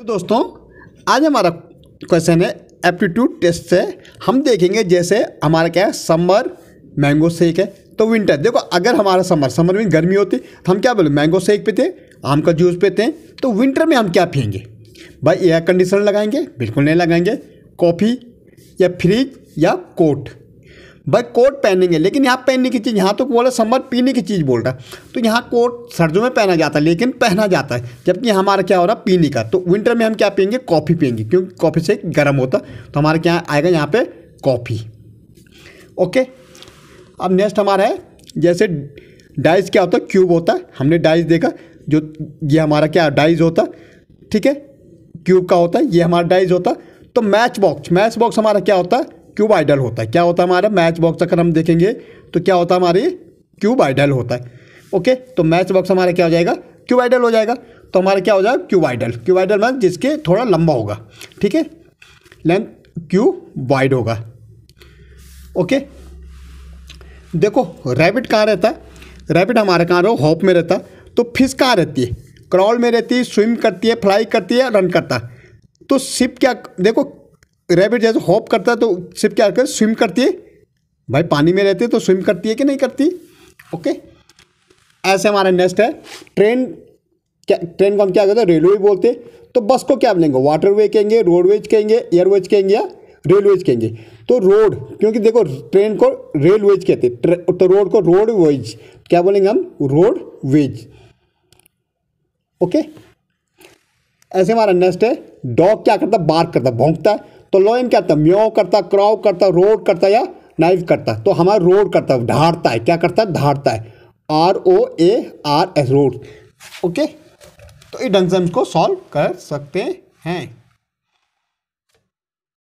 तो दोस्तों आज हमारा क्वेश्चन है एप्टीट्यूड टेस्ट से हम देखेंगे जैसे हमारा क्या है समर मैंगो शेक है तो विंटर देखो अगर हमारा समर समर में गर्मी होती तो हम क्या बोले मैंगो शेक पीते आम का जूस पीते हैं तो विंटर में हम क्या पियेंगे भाई एयर कंडीशनर लगाएंगे बिल्कुल नहीं लगाएंगे कॉफ़ी या फ्रिज या कोट भाई कोट पहनेंगे लेकिन यहाँ पहनने की चीज़ यहाँ तो बोला समर पीने की चीज़ बोल रहा है तो यहाँ कोट सर्दियों में पहना जाता है लेकिन पहना जाता है जबकि हमारा क्या हो रहा है पीने का तो विंटर में हम क्या पियेंगे कॉफ़ी पियेंगे क्योंकि कॉफ़ी से गर्म होता तो हमारे क्या आएगा यहाँ पर कॉफ़ी ओके अब नेक्स्ट हमारा है जैसे डाइस क्या होता है क्यूब होता है हमने डाइस देखा जो ये हमारा क्या डाइज होता ठीक है क्यूब का होता है ये हमारा डाइज होता तो मैच बॉक्स मैच बॉक्स हमारा क्या होता है क्यूब आइडल होता है क्या होता है हमारा मैच बॉक्स अगर हम देखेंगे तो क्या होता है हमारे क्यूब आइडल होता है ओके तो मैच बॉक्स हमारा क्या हो जाएगा क्यूब आइडल हो जाएगा तो हमारा क्या हो जाएगा क्यूब आइडल क्यूब आइडल मैं मतलब जिसके थोड़ा लंबा होगा ठीक है लेंथ क्यू वाइड होगा ओके देखो रैबिट कहाँ रहता है रैबिट हमारे कहाँ रहो हॉप में रहता तो फिश कहाँ रहती है क्रॉल में रहती है स्विम करती है फ्लाई करती है रन करता तो सिप क्या देखो रैबिट जैसे होप करता है तो सिर्फ क्या करते स्विम करती है भाई पानी में रहते तो स्विम करती है कि नहीं करती ओके ऐसे हमारा नेक्स्ट है ट्रेन क्या ट्रेन को हम क्या कहते हैं रेलवे बोलते तो बस को क्या बोलेंगे वाटरवे कहेंगे रोडवेज कहेंगे एयरवेज कहेंगे या रेलवेज कहेंगे तो रोड क्योंकि देखो ट्रेन को रेलवेज कहते तो रोड को रोडवेज क्या बोलेंगे हम रोडवेज ओके ऐसे हमारा नेक्स्ट है डॉग क्या करता है बार्क करता है भोंकता है तो लोइन क्या करता म्यो करता क्राउ करता रोड करता या नाइव करता तो हमारा रोड करता है धारता है क्या करता है धारता है R O A R S road okay तो इन एग्जाम्स को सॉल्व कर सकते हैं